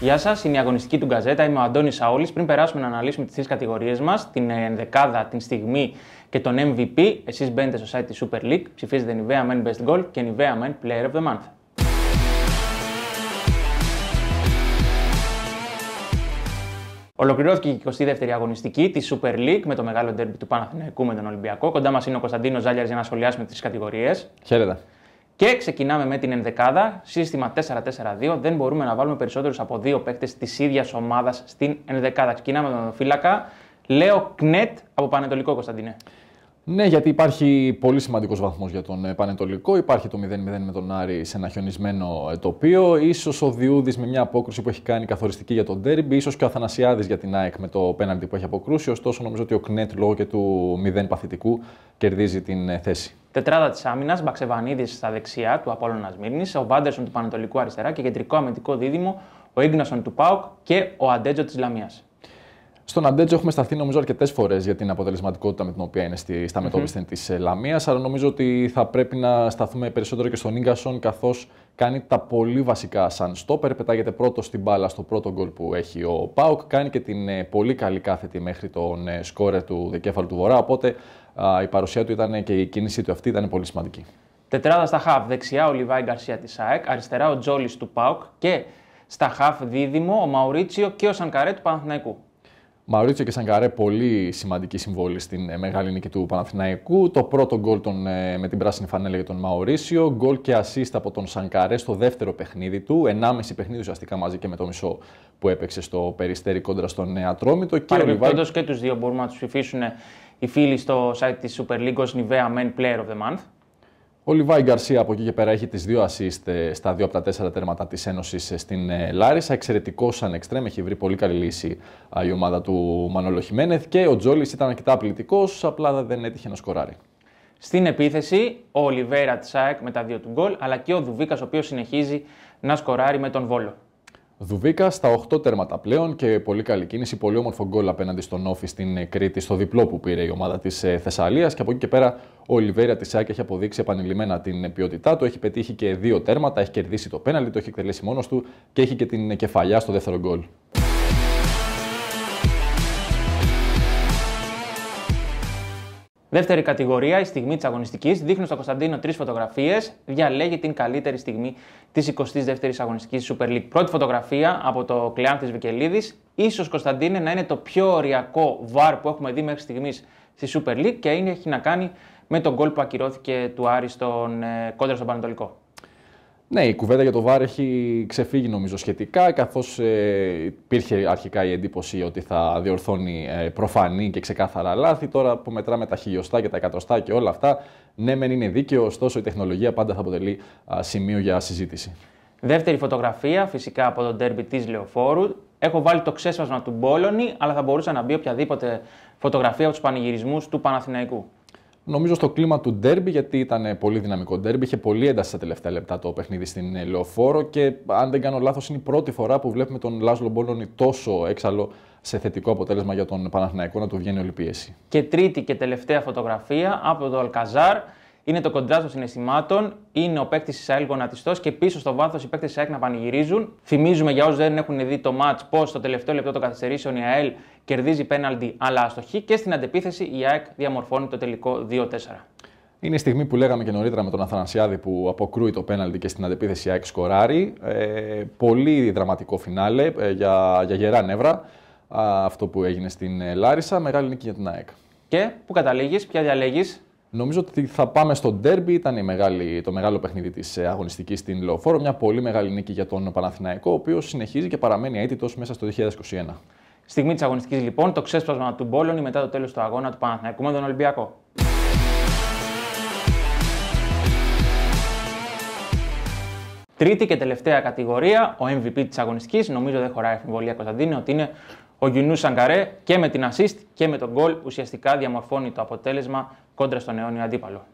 Γεια σας, είναι η αγωνιστική του Γκαζέτα. Είμαι ο Αντώνης Σαόλης. Πριν περάσουμε να αναλύσουμε τις τρεις κατηγορίες μας, την ενδεκάδα, την στιγμή και τον MVP, εσείς μπαίνετε στο site της Super League, ψηφίζετε Nivea Men Best Goal και Nivea Men Player of the Month. Ολοκληρώθηκε η 22η αγωνιστική της Super League με το μεγάλο ντέρμπι του Παναθηναϊκού με τον Ολυμπιακό. Κοντά μας είναι ο Κωνσταντίνος Ζάλιαρη για να σχολιάσουμε τις κατηγορίες. Χαίρετε. Και ξεκινάμε με την ενδεκάδα, σύστημα 4-4-2. Δεν μπορούμε να βάλουμε περισσότερους από δύο παίκτες της ίδιας ομάδας στην ενδεκάδα. Ξεκινάμε με τον φύλακα. Λέω Κνέτ από Πανετολικό Κωνσταντινέ. Ναι, γιατί υπάρχει πολύ σημαντικός βαθμός για τον ε, Πανετολικό. Υπάρχει το 0-0 με τον Άρη σε ένα χιονισμένο ε, τοπίο. σω ο Διούδης με μια απόκρουση που έχει κάνει καθοριστική για τον Ντέρμπι. σω και ο Αθανασιάδης για την ΑΕΚ με το πέναντι που έχει αποκρούσει. Ωστόσο, νομίζω ότι ο Κνέτ λόγω και του 0 παθητικού κερδίζει την ε, θέση. Τετράδα της άμυνας, Μπαξεβανίδης στα δεξιά του Απόλωνα Μύρνης, ο Βάντερσον του Πανατολικού αριστερά και κεντρικό αμυντικό δίδυμο, ο Ίγνασον του Πάουκ και ο Αντέτζο της Λαμίας. Στον Αντέτζο έχουμε σταθεί νομίζω αρκετές φορές για την αποτελεσματικότητα με την οποία είναι στη, στα μετόπισθεν mm-hmm. της ε, Λαμίας. Αλλά νομίζω ότι θα πρέπει να σταθούμε περισσότερο και στον γκασον καθώς κάνει τα πολύ βασικά σαν στόπερ, πετάγεται πρώτο στην μπάλα στο πρώτο γκολ που έχει ο Πάουκ, κάνει και την ε, πολύ καλή κάθετη μέχρι τον ε, σκόρε του δεκέφαλου του Βορρά, οπότε η παρουσία του ήταν ε, και η κίνησή του αυτή ήταν πολύ σημαντική. Τετράδα στα χαφ, δεξιά ο Λιβάη Γκαρσία της ΑΕΚ, αριστερά ο Τζόλης του Πάουκ και στα χαφ δίδυμο ο Μαουρίτσιο και ο Σανκαρέ του Παναθηναϊκού. Μαουρίτσιο και Σανκαρέ πολύ σημαντική συμβόλη στην ε, μεγάλη νίκη του Παναθηναϊκού. Το πρώτο γκολ τον, ε, με την πράσινη φανέλα για τον Μαωρίσιο. Γκολ και assist από τον Σανκαρέ στο δεύτερο παιχνίδι του. Ενάμεση παιχνίδι ουσιαστικά μαζί και με το μισό που έπαιξε στο περιστέρι κόντρα στον ε, Ατρόμητο. Και, Λιβά... και τους δύο μπορούμε να τους ψηφίσουν οι φίλοι στο site της Super League ως Nivea Men Player of the Month. Ο Λιβάη Γκαρσία από εκεί και πέρα έχει τις δύο assist ε, στα δύο από τα τέσσερα τέρματα της ένωσης ε, στην ε, Λάρισα. Εξαιρετικός σαν εξτρέμ, έχει βρει πολύ καλή λύση η ομάδα του Μανώλο Χιμένεθ και ο Τζόλης ήταν αρκετά απλητικό, απλά δεν έτυχε να σκοράρει. Στην επίθεση, ο Λιβέρα Τσάεκ με τα δύο του γκολ, αλλά και ο Δουβίκας, ο οποίος συνεχίζει να σκοράρει με τον Βόλο. Δουβίκα στα 8 τέρματα πλέον και πολύ καλή κίνηση. Πολύ όμορφο γκολ απέναντι στον Όφη στην ε, Κρήτη, στο διπλό που πήρε η ομάδα της ε, Θεσσαλίας. Και από εκεί και πέρα ο Λιβέρια τη Σάκη έχει αποδείξει επανειλημμένα την ε, ποιότητά του. Έχει πετύχει και δύο τέρματα, έχει κερδίσει το πέναλι, το έχει εκτελέσει μόνος του και έχει και την κεφαλιά στο δεύτερο γκολ. Δεύτερη κατηγορία, η στιγμή της αγωνιστικής. Δείχνω στον Κωνσταντίνο τρεις φωτογραφίες. Διαλέγει την καλύτερη στιγμή της 22η αγωνιστική Super League. Πρώτη φωτογραφία από το Κλεάνθη Βικελίδη. σω Κωνσταντίνε να είναι το πιο ωριακό βαρ που έχουμε δει μέχρι στιγμής στη Super League και είναι, έχει να κάνει με τον γκολ που ακυρώθηκε του Άρη στον ε, κόντρα στον Πανατολικό. Ναι, η κουβέντα για το ΒΑΡ έχει ξεφύγει νομίζω σχετικά, καθώς ε, υπήρχε αρχικά η εντύπωση ότι θα διορθώνει ε, προφανή και ξεκάθαρα λάθη. Τώρα που μετράμε τα χιλιοστά και τα εκατοστά και όλα αυτά, ναι μεν είναι δίκαιο, ωστόσο η τεχνολογία πάντα θα αποτελεί α, σημείο για συζήτηση. Δεύτερη φωτογραφία, φυσικά από τον τέρμπι της Λεωφόρου. Έχω βάλει το ξέσπασμα του Μπόλωνη, αλλά θα μπορούσε να μπει οποιαδήποτε φωτογραφία από τους πανηγυρισμούς του Παναθηναϊκού. Νομίζω στο κλίμα του ντέρμπι, γιατί ήταν πολύ δυναμικό ντέρμπι, είχε πολύ ένταση στα τελευταία λεπτά το παιχνίδι στην ε, Λεωφόρο και αν δεν κάνω λάθος είναι η πρώτη φορά που βλέπουμε τον Λάσλο Μπόλωνη τόσο έξαλλο σε θετικό αποτέλεσμα για τον Παναθηναϊκό να του βγαίνει όλη πίεση. Και τρίτη και τελευταία φωτογραφία από το Αλκαζάρ είναι το κοντράζ των συναισθημάτων, είναι ο παίκτης της ΑΕΛ γονατιστό και πίσω στο βάθος οι παίκτες της ΑΕΛ να πανηγυρίζουν. Θυμίζουμε για όσους δεν έχουν δει το match πώς στο τελευταίο λεπτό των καθυστερήσεων η ΑΕΛ κερδίζει πέναλτι αλλά αστοχή και στην αντεπίθεση η ΑΕΚ διαμορφώνει το τελικό 2-4. Είναι η στιγμή που λέγαμε και νωρίτερα με τον Αθανασιάδη που αποκρούει το πέναλτι και στην αντεπίθεση η ΑΕΚ σκοράρει. Ε, πολύ δραματικό φινάλε ε, για, για γερά νεύρα αυτό που έγινε στην ε, Λάρισα. Μεγάλη νίκη για την ΑΕΚ. Και που καταλήγεις, ποια διαλέγεις, Νομίζω ότι θα πάμε στο ντέρμπι. Ήταν η μεγάλη, το μεγάλο παιχνίδι της ε, αγωνιστικής στην Λεωφόρο. Μια πολύ μεγάλη νίκη για τον Παναθηναϊκό, ο οποίος συνεχίζει και παραμένει αίτητος μέσα στο 2021. Στιγμή της αγωνιστικής λοιπόν, το ξέσπασμα του Μπόλωνη μετά το τέλος του αγώνα του Παναθηναϊκού με τον Ολυμπιακό. Τρίτη και τελευταία κατηγορία, ο MVP της αγωνιστικής. Νομίζω δεν χωράει αμφιβολία Κωνσταντίνε ότι είναι ο Γιουνού Σαγκαρέ και με την assist και με τον goal ουσιαστικά διαμορφώνει το αποτέλεσμα κόντρα στον αιώνιο αντίπαλο.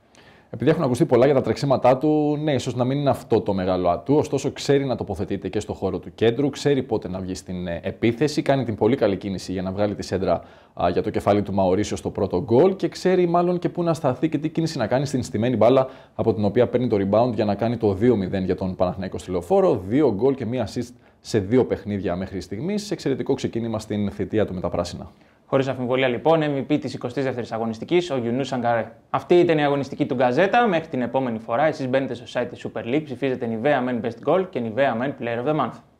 Επειδή έχουν ακουστεί πολλά για τα τρεξίματά του, ναι, ίσως να μην είναι αυτό το μεγάλο ατού. Ωστόσο, ξέρει να τοποθετείται και στο χώρο του κέντρου, ξέρει πότε να βγει στην ε, επίθεση, κάνει την πολύ καλή κίνηση για να βγάλει τη σέντρα α, για το κεφάλι του Μαωρίσιο στο πρώτο γκολ και ξέρει μάλλον και πού να σταθεί και τι κίνηση να κάνει στην στημένη μπάλα από την οποία παίρνει το rebound για να κάνει το 2-0 για τον Παναχναϊκό στη λεωφόρο. Δύο γκολ και μία assist σε δύο παιχνίδια μέχρι στιγμής. Σε εξαιρετικό ξεκίνημα στην θητεία του με τα πράσινα. Χωρίς αμφιβολία λοιπόν, MVP τη 22η αγωνιστική, ο Γιουνού Σαγκαρέ. Αυτή ήταν η αγωνιστικη ο γιουνου σανγκαρε αυτη ηταν η αγωνιστικη του Γκαζέτα. Μέχρι την επόμενη φορά, εσείς μπαίνετε στο site της Super League, ψηφίζετε Nivea Men Best Goal και Nivea Men Player of the Month.